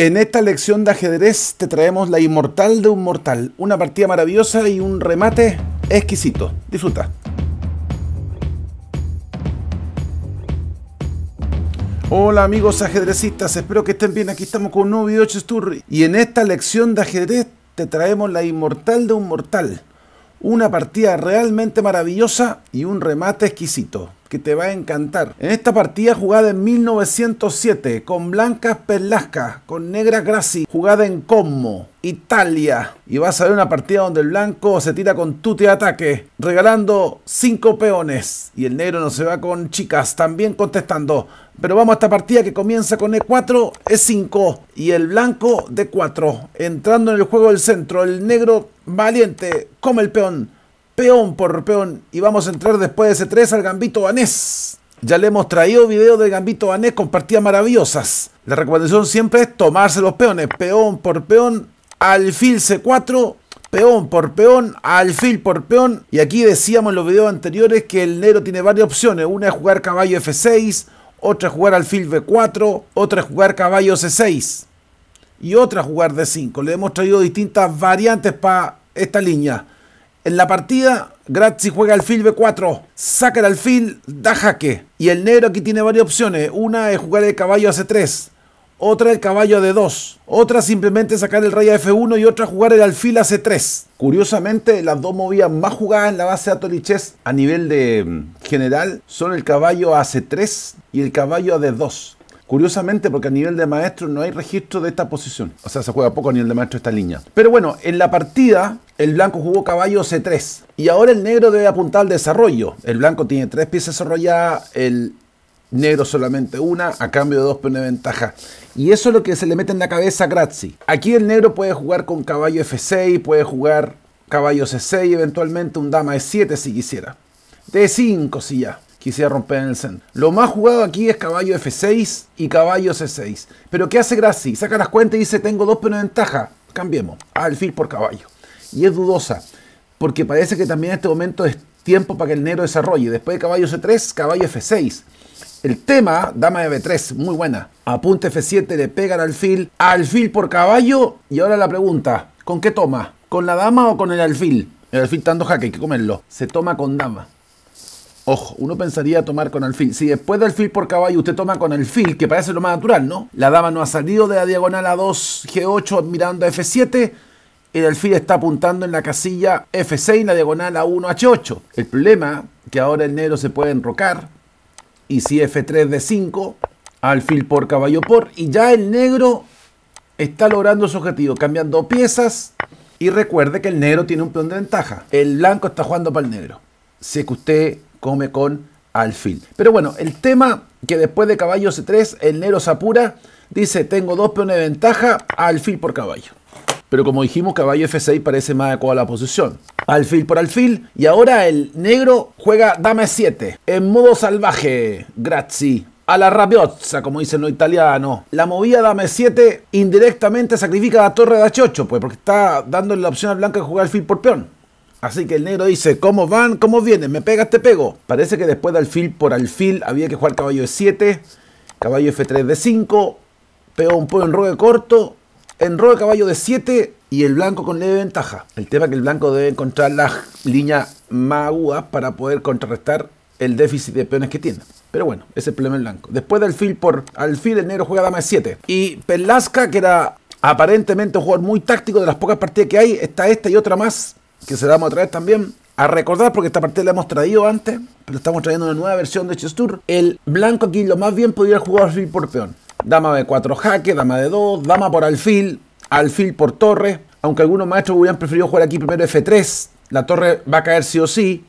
En esta lección de ajedrez te traemos la inmortal de un mortal, una partida maravillosa y un remate exquisito. Disfruta. Hola amigos ajedrecistas, espero que estén bien. Aquí estamos con un nuevo video de Y en esta lección de ajedrez te traemos la inmortal de un mortal, una partida realmente maravillosa y un remate exquisito que te va a encantar. En esta partida jugada en 1907, con blancas Perlasca, con negras Grassi, jugada en Como, Italia. Y vas a ver una partida donde el blanco se tira con tute ataque, regalando 5 peones. Y el negro no se va con chicas, también contestando. Pero vamos a esta partida que comienza con E4, E5 y el blanco D4. Entrando en el juego del centro, el negro valiente come el peón. Peón por peón. Y vamos a entrar después de C3 al gambito danés. Ya le hemos traído videos de gambito danés con partidas maravillosas. La recomendación siempre es tomarse los peones. Peón por peón, alfil C4 peón por peón, alfil por peón. Y aquí decíamos en los videos anteriores que el negro tiene varias opciones. Una es jugar caballo F6, otra jugar alfil B4, otra jugar caballo C6 y otra jugar D5. Le hemos traído distintas variantes para esta línea. En la partida, Grazi juega alfil B4, saca el alfil, da jaque. Y el negro aquí tiene varias opciones. Una es jugar el caballo a C3, otra el caballo de 2, otra simplemente sacar el rey a F1 y otra jugar el alfil a C3. Curiosamente, las dos movidas más jugadas en la base de Atoliches. a nivel de mm, general son el caballo a C3 y el caballo a D2. Curiosamente, porque a nivel de maestro no hay registro de esta posición. O sea, se juega poco a nivel de maestro esta línea. Pero bueno, en la partida, el blanco jugó caballo C3. Y ahora el negro debe apuntar al desarrollo. El blanco tiene tres piezas desarrolladas. El negro solamente una, a cambio de dos peones de ventaja. Y eso es lo que se le mete en la cabeza a Grazzi. Aquí el negro puede jugar con caballo F6, puede jugar caballo C6, eventualmente un dama E7 si quisiera. D5 si ya quisiera romper en el centro. Lo más jugado aquí es caballo F6 y caballo C6. Pero ¿qué hace Grazzi? Saca las cuentas y dice, tengo dos peones de ventaja. Cambiemos. Alfil por caballo. Y es dudosa, porque parece que también en este momento es tiempo para que el negro desarrolle. Después de caballo C3, caballo F6. El tema, dama de B3, muy buena. Apunte F7, le pega al alfil, alfil por caballo. Y ahora la pregunta, ¿con qué toma? ¿Con la dama o con el alfil? El alfil tanto jaque, hay que comerlo. Se toma con dama. Ojo, uno pensaría tomar con alfil. Si después de alfil por caballo usted toma con alfil, que parece lo más natural, ¿no? La dama no ha salido de la diagonal a 2, G8 mirando a F7. El alfil está apuntando en la casilla F6, la diagonal a 1, H8. El problema que ahora el negro se puede enrocar y si F3 de 5, alfil por caballo por, y ya el negro está logrando su objetivo, cambiando piezas, y recuerde que el negro tiene un peón de ventaja, el blanco está jugando para el negro, Sé que usted come con alfil. Pero bueno, el tema que después de caballo C3, el negro se apura, dice tengo dos peones de ventaja, alfil por caballo pero como dijimos, caballo F6 parece más adecuado a la posición. Alfil por alfil, y ahora el negro juega dama 7 e en modo salvaje, grazie. A la rabiozza, como dicen los italianos. La movida dame 7 indirectamente sacrifica a la torre de H8, pues, porque está dándole la opción al blanco de jugar alfil por peón. Así que el negro dice, ¿cómo van? ¿Cómo vienen? ¿Me pegas? Te pego. Parece que después de alfil por alfil había que jugar caballo E7, caballo F3 de 5 un poco en rogue corto, rojo de caballo de 7 y el blanco con leve ventaja. El tema es que el blanco debe encontrar las líneas más agudas para poder contrarrestar el déficit de peones que tiene. Pero bueno, ese es el problema en blanco. Después del fil por alfil, el negro juega dama de 7. Y Pelasca, que era aparentemente un jugador muy táctico de las pocas partidas que hay, está esta y otra más, que se la vamos a traer también. A recordar, porque esta partida la hemos traído antes, pero estamos trayendo una nueva versión de Chess Tour. El blanco aquí lo más bien podría jugar fil por peón dama de 4 jaque, dama de 2, dama por alfil, alfil por torre, aunque algunos maestros hubieran preferido jugar aquí primero F3, la torre va a caer sí o sí,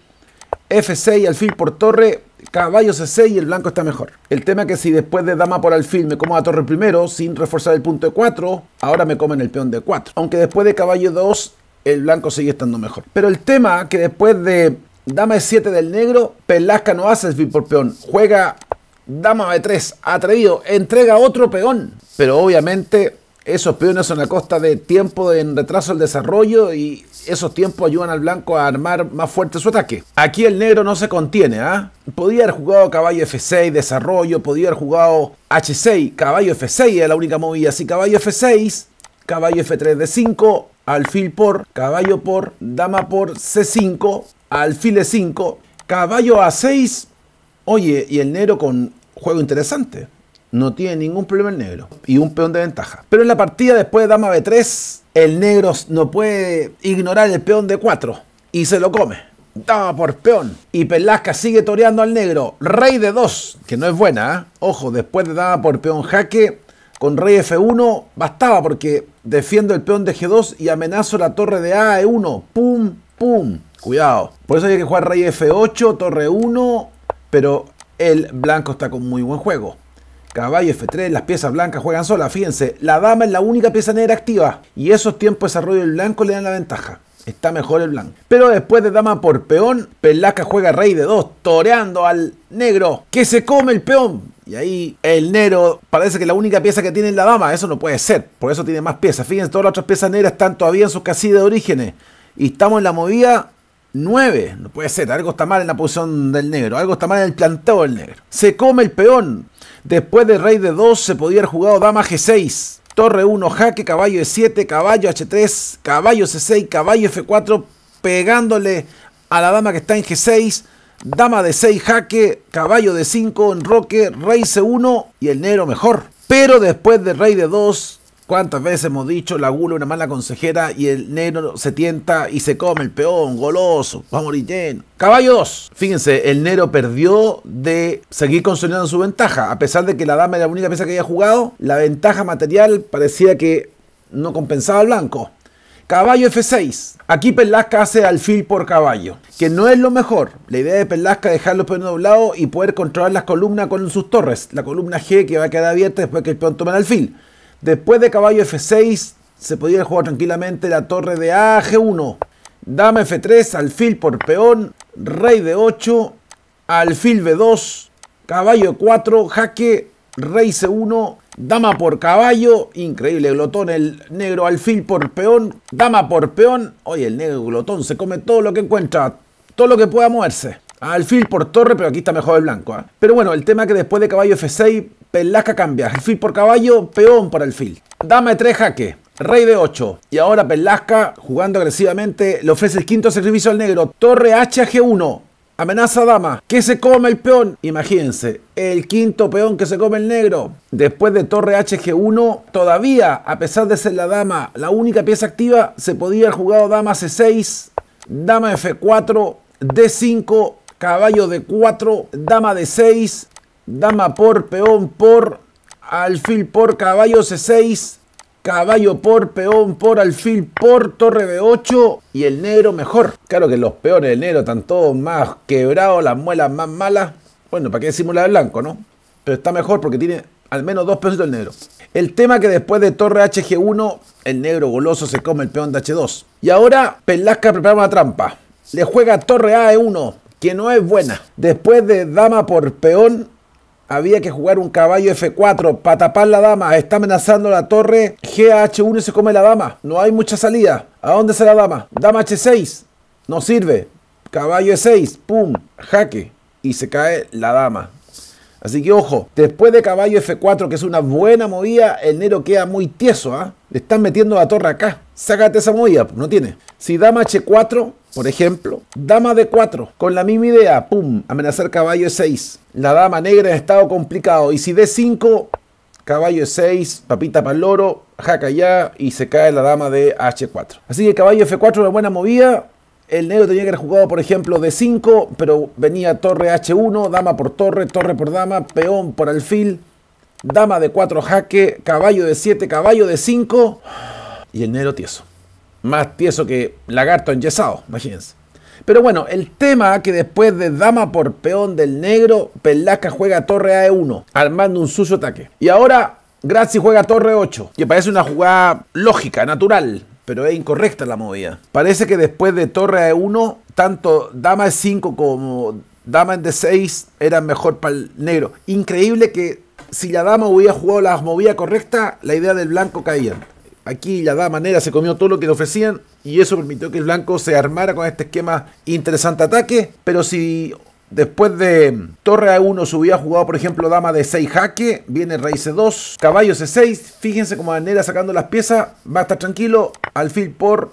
F6, alfil por torre, caballo C6 y el blanco está mejor. El tema es que si después de dama por alfil me como a torre primero, sin reforzar el punto de 4, ahora me comen el peón de 4. Aunque después de caballo 2, el blanco sigue estando mejor. Pero el tema que después de dama E7 del negro, Pelasca no hace alfil por peón, juega dama B3, atrevido, entrega otro peón. Pero obviamente esos peones son a costa de tiempo en retraso del desarrollo y esos tiempos ayudan al blanco a armar más fuerte su ataque. Aquí el negro no se contiene, ¿ah? Podía haber jugado caballo F6, desarrollo, podía haber jugado H6, caballo F6 es la única movida. Si caballo F6, caballo F3 de 5, alfil por, caballo por, dama por, C5, alfil E5, caballo A6. Oye, y el negro con juego interesante. No tiene ningún problema el negro. Y un peón de ventaja. Pero en la partida después de dama b3, el negro no puede ignorar el peón de 4. Y se lo come. Dama por peón. Y Pelasca sigue toreando al negro. Rey de 2. Que no es buena. ¿eh? Ojo, después de dama por peón jaque. Con rey f1 bastaba porque defiendo el peón de g2 y amenazo la torre de a 1 Pum, pum. Cuidado. Por eso hay que jugar rey f8, torre 1. Pero el blanco está con muy buen juego. Caballo F3, las piezas blancas juegan sola, fíjense, la dama es la única pieza negra activa y esos tiempos de desarrollo del blanco le dan la ventaja. Está mejor el blanco. Pero después de dama por peón, Pelaca juega rey de 2, toreando al negro, que se come el peón. Y ahí el negro parece que la única pieza que tiene es la dama, eso no puede ser, por eso tiene más piezas. Fíjense, todas las otras piezas negras están todavía en sus casillas de orígenes. Y estamos en la movida 9. No puede ser, algo está mal en la posición del negro, algo está mal en el planteo del negro. Se come el peón. Después de rey de 2 se podía haber jugado dama G6. Torre 1, jaque, caballo E7, caballo H3, caballo C6, caballo F4, pegándole a la dama que está en G6. Dama de 6, jaque, caballo de 5, enroque, rey C1 y el negro mejor. Pero después de rey de 2 ¿Cuántas veces hemos dicho la gula una mala consejera y el negro se tienta y se come el peón, goloso, va a morir lleno? Caballo 2. Fíjense, el negro perdió de seguir consolidando su ventaja. A pesar de que la dama era la única pieza que había jugado, la ventaja material parecía que no compensaba al blanco. Caballo F6. Aquí Perlasca hace alfil por caballo, que no es lo mejor. La idea de Perlasca es dejar los peones doblados y poder controlar las columnas con sus torres. La columna G que va a quedar abierta después que el peón tome el alfil. Después de caballo F6 se podría jugar tranquilamente la torre de A, 1 Dama F3, alfil por peón, rey de 8, alfil B2, caballo 4, jaque, rey C1, dama por caballo, increíble glotón, el negro alfil por peón, dama por peón, oye, el negro glotón se come todo lo que encuentra, todo lo que pueda moverse. Alfil por torre, pero aquí está mejor el blanco. ¿ah? Pero bueno, el tema es que después de caballo F6 Pelasca cambia. Alfil por caballo, peón por alfil. Dama de 3 jaque. Rey de 8. Y ahora Pelasca, jugando agresivamente, le ofrece el quinto sacrificio al negro. Torre hg 1 Amenaza a dama. Que se come el peón. Imagínense, el quinto peón que se come el negro. Después de torre HG1, todavía, a pesar de ser la dama, la única pieza activa, se podía haber jugado dama C6, dama F4, D5, caballo D4, dama D6, dama por peón por alfil por caballo c6, caballo por peón por alfil por torre b8 y el negro mejor. Claro que los peones del negro están todos más quebrados, las muelas más malas. Bueno, ¿para qué decimos la de blanco, no? Pero está mejor porque tiene al menos dos pesos el negro. El tema que después de torre hg1, el negro goloso se come el peón de h2. Y ahora Pelasca prepara una trampa. Le juega torre a 1 que no es buena. Después de dama por peón, había que jugar un caballo F4 para tapar la dama. Está amenazando la torre. GH1 se come la dama. No hay mucha salida. ¿A dónde se la dama? Dama H6. No sirve. Caballo E6. Pum. Jaque. Y se cae la dama. Así que ojo, después de caballo F4, que es una buena movida, el negro queda muy tieso. ¿ah? Le están metiendo la torre acá. Sácate esa movida, no tiene. Si dama h4, por ejemplo, dama d4, con la misma idea, pum, amenazar caballo e6. La dama negra ha estado complicado. Y si d5, caballo e6, papita para el loro, jaca ya, y se cae la dama de h4. Así que caballo f4, una buena movida. El negro tenía que haber jugado, por ejemplo, d5, pero venía torre h1, dama por torre, torre por dama, peón por alfil, dama de 4 jaque, caballo de 7, caballo de 5 y el negro tieso. Más tieso que lagarto enyesado, imagínense. Pero bueno, el tema que después de dama por peón del negro, Pelasca juega torre A1, armando un sucio ataque. Y ahora Grazi juega torre 8, que parece una jugada lógica, natural, pero es incorrecta la movida. Parece que después de torre A1, tanto dama E5 como dama en D6 eran mejor para el negro. Increíble que si la dama hubiera jugado la movida correcta, la idea del blanco caía. Aquí la dama nera se comió todo lo que le ofrecían y eso permitió que el blanco se armara con este esquema interesante ataque. Pero si Después de torre A1 se hubiera jugado, por ejemplo, dama de 6 jaque, viene rey C2, caballo C6, fíjense como nera sacando las piezas, va a estar tranquilo, alfil por,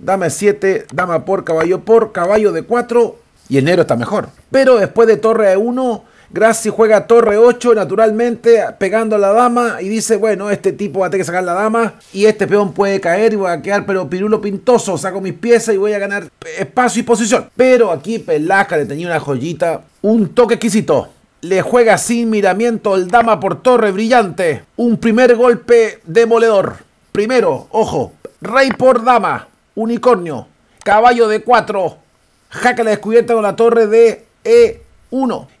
dama de 7 dama por, caballo por, caballo de 4 y enero está mejor. Pero después de torre A1 Grassi juega torre 8, naturalmente, pegando a la dama. Y dice, bueno, este tipo va a tener que sacar la dama. Y este peón puede caer y voy a quedar, pero pirulo pintoso. Saco mis piezas y voy a ganar espacio y posición. Pero aquí Pelasca le tenía una joyita. Un toque exquisito. Le juega sin miramiento el dama por torre brillante. Un primer golpe demoledor. Primero, ojo, rey por dama. Unicornio. Caballo de 4. Jaca la descubierta con la torre de E.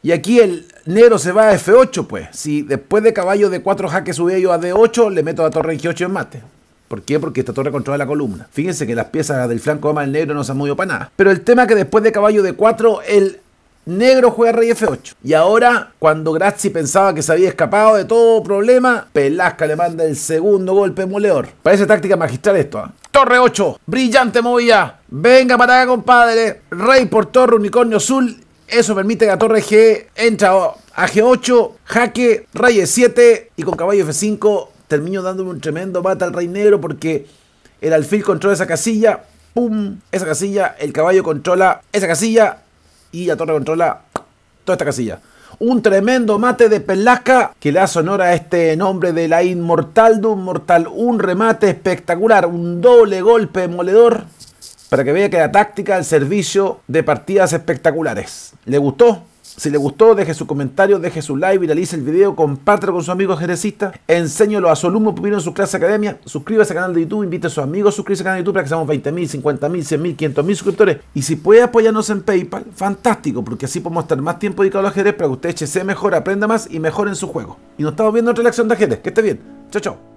Y aquí el negro se va a F8, pues. Si después de caballo de 4 jaques subí yo a D8, le meto a la torre en G8 en mate. ¿Por qué? Porque esta torre controla la columna. Fíjense que las piezas del flanco de del negro no se han movido para nada. Pero el tema es que después de caballo de 4, el negro juega rey F8. Y ahora, cuando Grazi pensaba que se había escapado de todo problema, Pelasca le manda el segundo golpe moleor. Parece táctica magistral esto, ¿ah? Torre 8, brillante movida. Venga para acá, compadre. Rey por torre, unicornio azul eso permite que la torre G entra a G8, jaque, raye 7 y con caballo F5 termino dándome un tremendo mate al rey negro porque el alfil controla esa casilla, pum, esa casilla, el caballo controla esa casilla y la torre controla toda esta casilla. Un tremendo mate de Pelasca que le hace a este nombre de la Inmortal de un Mortal. Un remate espectacular, un doble golpe moledor para que vea que la táctica al servicio de partidas espectaculares. ¿Le gustó? Si le gustó, deje su comentario, deje su like, viralice el video, compártelo con sus amigos Jerecista. enséñelo a su alumno primero en su clase academia, suscríbase al canal de YouTube, invite a sus amigos, a suscribirse al canal de YouTube para que seamos 20.000, 50.000, 100.000, 500.000 suscriptores. Y si puede apoyarnos en PayPal, fantástico, porque así podemos estar más tiempo dedicado a jerez. para que usted se mejor, aprenda más y mejore en su juego. Y nos estamos viendo en otra lección de Jerez. Que esté bien. Chao, chao.